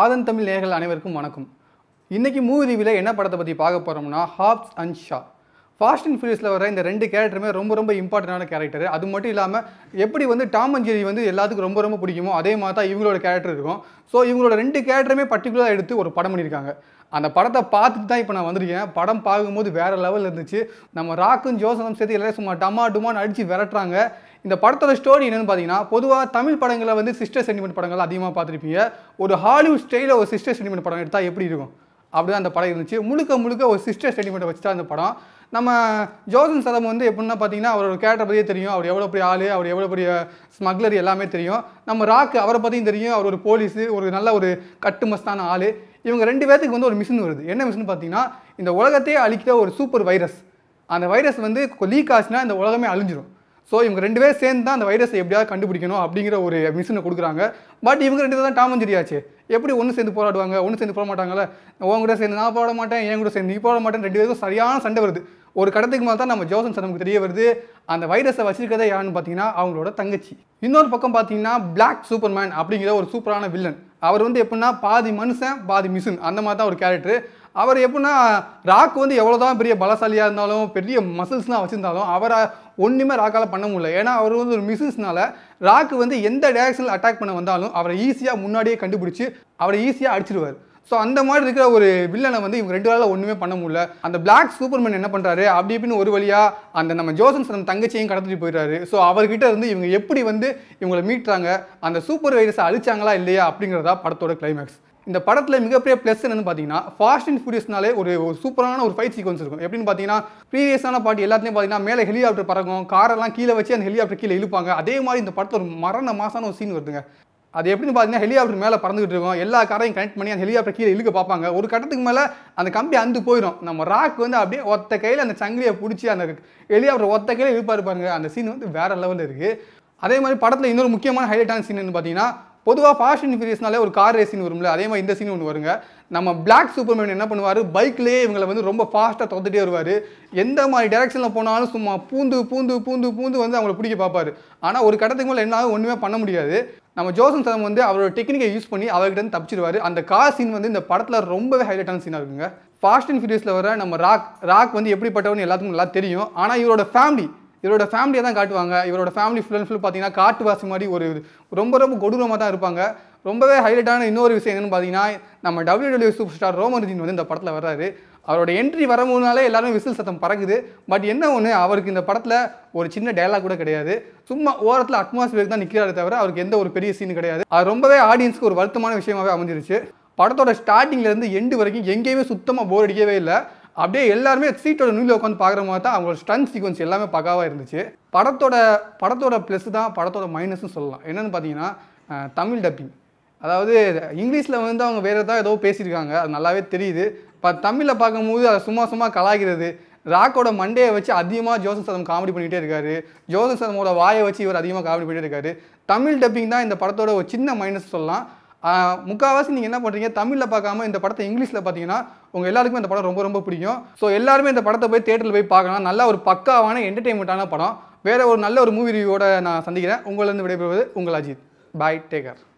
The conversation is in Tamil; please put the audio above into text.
ஆதன் தமிழ் நேர்கள் அனைவருக்கும் வணக்கம் இன்றைக்கி மூவி ரிவியில் என்ன படத்தை பற்றி பார்க்க போகிறோம்னா Hobbs and Shaw Fast and ஃபியூரியஸில் வர இந்த ரெண்டு கேரக்டருமே ரொம்ப ரொம்ப இம்பார்ட்டண்டான கேரக்டர் அது மட்டும் இல்லாமல் எப்படி வந்து டாம் அண்ட் ஜெரி வந்து எல்லாத்துக்கும் ரொம்ப ரொம்ப பிடிக்குமோ அதே மாதிரி தான் இவங்களோட கேரக்டர் இருக்கும் ஸோ இவங்களோட ரெண்டு கேரக்டருமே பர்டிகுலராக எடுத்து ஒரு படம் பண்ணியிருக்காங்க அந்த படத்தை பார்த்துட்டு தான் இப்போ நான் வந்திருக்கேன் படம் பார்க்கும்போது வேறு லெவலில் இருந்துச்சு நம்ம ராக்கும் ஜோசனும் சேர்த்து எல்லாரும் சும்மா டமா டுமான்னு அடித்து விரட்டுறாங்க இந்த படத்தோட ஸ்டோரி என்னென்னு பார்த்தீங்கன்னா பொதுவாக தமிழ் படங்களை வந்து சிஸ்டர் சென்டிமெண்ட் படங்கள் அதிகமாக பார்த்துருப்பீங்க ஒரு ஹாலிவுட் ஸ்டைலில் ஒரு சிஸ்டர் சென்டிமெண்ட் படம் எடுத்தால் எப்படி இருக்கும் அப்படி தான் அந்த படம் இருந்துச்சு முழுக்க முழுக்க ஒரு சிஸ்டர் சென்டிமெண்ட்டை வச்சு தான் அந்த படம் நம்ம ஜோசன் சதம் வந்து எப்படின்னா பார்த்தீங்கன்னா அவரோட கேரக்டர் பற்றியே தெரியும் அவர் எவ்வளோ பெரிய ஆள் அவர் எவ்வளோ பெரிய ஸ்மக்லர் எல்லாமே தெரியும் நம்ம ராக் அவரை பற்றியும் தெரியும் அவர் ஒரு போலீஸு ஒரு நல்ல ஒரு கட்டுமஸ்தான ஆள் இவங்க ரெண்டு பேர்த்துக்கு வந்து ஒரு மிஷின் வருது என்ன மிஷின் பார்த்தீங்கன்னா இந்த உலகத்தையே அழிக்கிற ஒரு சூப்பர் வைரஸ் அந்த வைரஸ் வந்து லீக் ஆச்சுன்னா இந்த உலகமே அழிஞ்சிடும் ஸோ இவங்க ரெண்டு பேர் சேர்ந்து தான் அந்த வைரஸை எப்படியாவது கண்டுபிடிக்கணும் அப்படிங்கிற ஒரு மிஷினை கொடுக்குறாங்க பட் இவங்க ரெண்டு தான் டாமன் ஜெரியாச்சு எப்படி ஒன்று சேர்ந்து போராடுவாங்க ஒன்று சேர்ந்து போட மாட்டாங்கல்ல உங்ககிட்ட சேர்ந்து நான் போட மாட்டேன் என் கூட சேர்ந்து நீ போட மாட்டேன் ரெண்டு பேருக்கும் சரியான சண்டை வருது ஒரு கடத்துக்கு மேலே தான் நம்ம ஜோசன் சார் நமக்கு தெரிய வருது அந்த வைரஸை வச்சிருக்கதை யாருன்னு பார்த்தீங்கன்னா அவங்களோட தங்கச்சி இன்னொரு பக்கம் பார்த்தீங்கன்னா பிளாக் சூப்பர்மேன் அப்படிங்கிற ஒரு சூப்பரான வில்லன் அவர் வந்து எப்படின்னா பாதி மனுஷன் பாதி மிஷின் அந்த மாதிரி தான் ஒரு கேரக்டர் அவர் எப்படின்னா ராக் வந்து எவ்வளோ தான் பெரிய பலசாலியாக இருந்தாலும் பெரிய மசில்ஸ்லாம் வச்சுருந்தாலும் அவரை ஒன்றுமே ராக்கால் பண்ண முடியல ஏன்னா அவர் வந்து ஒரு மிசில்ஸ்னால ராக் வந்து எந்த டேரக்ஷனில் அட்டாக் பண்ண வந்தாலும் அவரை ஈஸியாக முன்னாடியே கண்டுபிடிச்சி அவரை ஈஸியாக அடிச்சிடுவார் ஸோ அந்த மாதிரி இருக்கிற ஒரு வில்லனை வந்து இவங்க ரெண்டு நாளில் ஒன்றுமே பண்ண முடியல அந்த பிளாக் சூப்பர்மேன் என்ன பண்ணுறாரு அப்படி இப்படின்னு ஒரு வழியாக அந்த நம்ம ஜோசன்ஸ் நம்ம தங்கச்சியும் கடத்திட்டு போயிடுறாரு ஸோ அவர்கிட்ட இருந்து இவங்க எப்படி வந்து இவங்களை மீட்டுறாங்க அந்த சூப்பர் வைரஸை அழிச்சாங்களா இல்லையா அப்படிங்கிறதா படத்தோட கிளைமேக்ஸ் இந்த படத்தில் மிகப்பெரிய ப்ளஸ் என்னன்னு பார்த்தீங்கன்னா ஃபாஸ்ட் அண்ட் ஃபியூரியஸ்னாலே ஒரு ஒரு சூப்பரான ஒரு ஃபைட் சீக்வன்ஸ் இருக்கும் எப்படின்னு பார்த்தீங்கன்னா ப்ரீவியஸான பாட்டு எல்லாத்தையும் பார்த்தீங்கன்னா மேலே ஹெலிகாப்டர் பறக்கும் காரெல்லாம் கீழே வச்சு அந்த ஹெலிகாப்டர் கீழே இழுப்பாங்க அதே மாதிரி இந்த படத்தில் ஒரு மரண மாசான ஒரு சீன் வருதுங்க அது எப்படின்னு பார்த்தீங்கன்னா ஹெலிகாப்டர் மேலே பறந்துகிட்டு இருக்கும் எல்லா காரையும் கனெக்ட் பண்ணி அந்த ஹெலிகாப்டர் கீழே இழுக்க பார்ப்பாங்க ஒரு கட்டத்துக்கு மேலே அந்த கம்பி அந்து போயிடும் நம்ம ராக் வந்து அப்படியே ஒத்த கையில் அந்த சங்கிலியை பிடிச்சி அந்த ஹெலிகாப்டர் ஒத்த கையில் இழுப்பாரு பாருங்க அந்த சீன் வந்து வேற லெவலில் இருக்குது அதே மாதிரி படத்தில் இன்னொரு முக்கியமான ஹைலைட்டான சீன் பார்த்தீங்கன்னா பொதுவாக ஃபாஷன் அண்ட் ஒரு கார் ரேசின் வரும்ல அதே மாதிரி இந்த சீன் ஒன்று வருங்க நம்ம பிளாக் சூப்பர்மேன் என்ன பண்ணுவார் பைக்லேயே இவங்களை வந்து ரொம்ப ஃபாஸ்ட்டாக தொத்துட்டே வருவார் எந்த மாதிரி டேரக்ஷனில் போனாலும் சும்மா பூந்து பூந்து பூந்து பூந்து வந்து அவங்கள பிடிக்க பார்ப்பார் ஆனால் ஒரு கட்டத்துக்கு மேலே என்ன ஒன்றுமே பண்ண முடியாது நம்ம ஜோசன் சதம் வந்து அவரோட டெக்னிக்கை யூஸ் பண்ணி அவர்கிட்ட தப்பிச்சிருவார் அந்த கார் சீன் வந்து இந்த படத்தில் ரொம்பவே ஹைலைட்டான சீனாக இருக்குங்க ஃபாஸ்ட் அண்ட் ஃபியூரியஸில் வர நம்ம ராக் ராக் வந்து எப்படிப்பட்டவன்னு எல்லாத்துக்கும் நல்லா தெரியும் ஆனால் இவரோட ஃபேமிலி இவரோட ஃபேமிலியை தான் காட்டுவாங்க இவரோட ஃபேமிலி ஃபுல் அண்ட் ஃபுல் பார்த்தீங்கன்னா காட்டுவாசி மாதிரி ஒரு ரொம்ப ரொம்ப கொடூரமாக தான் இருப்பாங்க ரொம்பவே ஹைலைட்டான இன்னொரு விஷயம் என்னென்னு பார்த்தீங்கன்னா நம்ம டபிள்யூ சூப்பர் ஸ்டார் ரோமர்ஜின் வந்து இந்த படத்தில் வர்றாரு அவரோட என்ட்ரி வரமுன்னாலே எல்லாரும் விசில் சத்தம் பறக்குது பட் என்ன ஒன்று அவருக்கு இந்த படத்தில் ஒரு சின்ன டைலாக் கூட கிடையாது சும்மா ஓரத்தில் அட்மாஸ்பியர் தான் நிற்கிறாரு தவிர அவருக்கு எந்த ஒரு பெரிய சீன் கிடையாது அது ரொம்பவே ஆடியன்ஸ்க்கு ஒரு வருத்தமான விஷயமாகவே அமைஞ்சிருச்சு படத்தோட ஸ்டார்டிங்லேருந்து எண்டு வரைக்கும் எங்கேயுமே சுத்தமாக போர் அடிக்கவே இல்லை அப்படியே எல்லாருமே சீட்டோட நூலில் உட்காந்து பார்க்குற மாதிரி தான் அவங்களோட ஸ்டன் சீக்வன்ஸ் எல்லாமே பக்காவாக இருந்துச்சு படத்தோட படத்தோட ப்ளஸ் தான் படத்தோட மைனஸும் சொல்லலாம் என்னென்னு பார்த்தீங்கன்னா தமிழ் டப்பிங் அதாவது இங்கிலீஷில் வந்து அவங்க வேறு ஏதாவது ஏதோ பேசியிருக்காங்க அது நல்லாவே தெரியுது இப்போ தமிழில் பார்க்கும்போது அதை சும்மா சும்மா கலாய்க்கிறது ராக்கோட மண்டையை வச்சு அதிகமாக ஜோசன் சதம் காமெடி பண்ணிகிட்டே இருக்காரு ஜோசன் சதமோட வாயை வச்சு இவர் அதிகமாக காமெடி பண்ணிகிட்டே இருக்காரு தமிழ் டப்பிங் தான் இந்த படத்தோட ஒரு சின்ன மைனஸ் சொல்லலாம் முக்கால்வாசி நீங்கள் என்ன பண்ணுறீங்க தமிழில் பார்க்காம இந்த படத்தை இங்கிலீஷில் பார்த்தீங்கன்னா உங்கள் எல்லாருக்குமே இந்த படம் ரொம்ப ரொம்ப பிடிக்கும் ஸோ எல்லாருமே இந்த படத்தை போய் தேட்டரில் போய் பார்க்கலாம் நல்ல ஒரு பக்காவான என்டர்டெயின்மெண்ட்டான படம் வேறு ஒரு நல்ல ஒரு மூவி ரிவியூவோட நான் சந்திக்கிறேன் உங்களிருந்து விடைபெறுவது உங்கள் அஜித் பாய் டேக்கர்